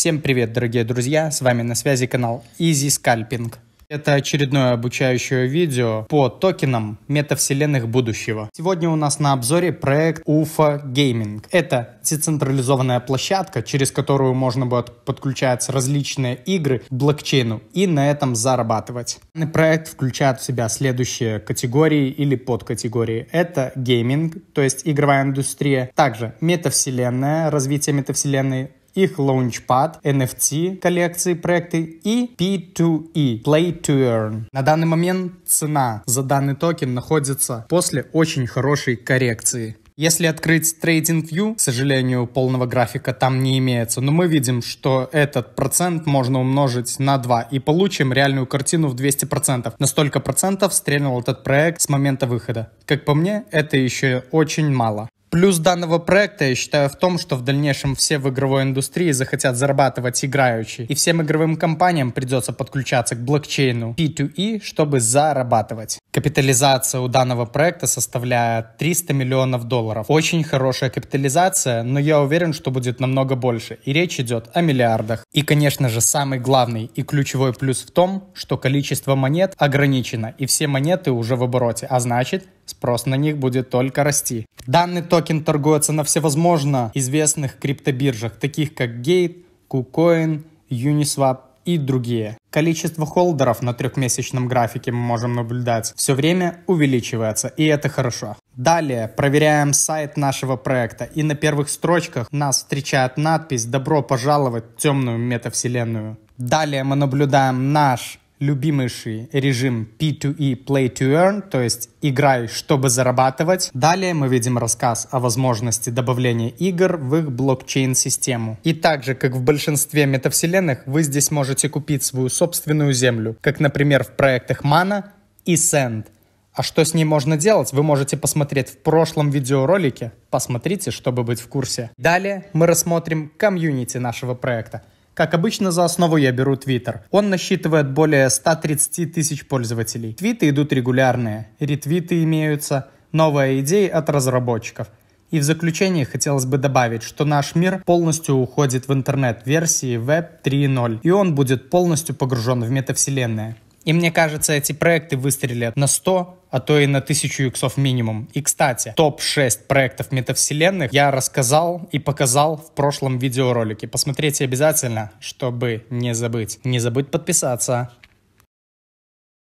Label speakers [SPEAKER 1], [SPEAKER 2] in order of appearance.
[SPEAKER 1] Всем привет, дорогие друзья, с вами на связи канал Easy Scalping. Это очередное обучающее видео по токенам метавселенных будущего. Сегодня у нас на обзоре проект Ufo Gaming. Это децентрализованная площадка, через которую можно будет подключать различные игры к блокчейну и на этом зарабатывать. проект включает в себя следующие категории или подкатегории. Это гейминг, то есть игровая индустрия, также метавселенная, развитие метавселенной, их Launchpad, NFT коллекции, проекты и P2E, Play to Earn. На данный момент цена за данный токен находится после очень хорошей коррекции. Если открыть Trading View, к сожалению, полного графика там не имеется, но мы видим, что этот процент можно умножить на 2 и получим реальную картину в 200%. На столько процентов стрельнул этот проект с момента выхода. Как по мне, это еще очень мало. Плюс данного проекта, я считаю, в том, что в дальнейшем все в игровой индустрии захотят зарабатывать играющие, и всем игровым компаниям придется подключаться к блокчейну P2E, чтобы зарабатывать. Капитализация у данного проекта составляет 300 миллионов долларов. Очень хорошая капитализация, но я уверен, что будет намного больше. И речь идет о миллиардах. И, конечно же, самый главный и ключевой плюс в том, что количество монет ограничено, и все монеты уже в обороте, а значит, спрос на них будет только расти. Данный токен Токен торгуется на всевозможно известных криптобиржах, таких как Gate, KuCoin, Uniswap и другие. Количество холдеров на трехмесячном графике мы можем наблюдать все время увеличивается, и это хорошо. Далее проверяем сайт нашего проекта, и на первых строчках нас встречает надпись «Добро пожаловать в темную метавселенную». Далее мы наблюдаем наш любимейший режим P2E Play to Earn, то есть играй, чтобы зарабатывать. Далее мы видим рассказ о возможности добавления игр в их блокчейн-систему. И так же, как в большинстве метавселенных, вы здесь можете купить свою собственную землю, как, например, в проектах Mana и Sand. А что с ней можно делать, вы можете посмотреть в прошлом видеоролике. Посмотрите, чтобы быть в курсе. Далее мы рассмотрим комьюнити нашего проекта – как обычно, за основу я беру Twitter. Он насчитывает более 130 тысяч пользователей. Твиты идут регулярные, ретвиты имеются, новые идеи от разработчиков. И в заключение хотелось бы добавить, что наш мир полностью уходит в интернет-версии Web 3.0, и он будет полностью погружен в метавселенные. И мне кажется, эти проекты выстрелят на 100, а то и на 1000 иксов минимум. И, кстати, топ-6 проектов метавселенных я рассказал и показал в прошлом видеоролике. Посмотрите обязательно, чтобы не забыть. Не забудь подписаться.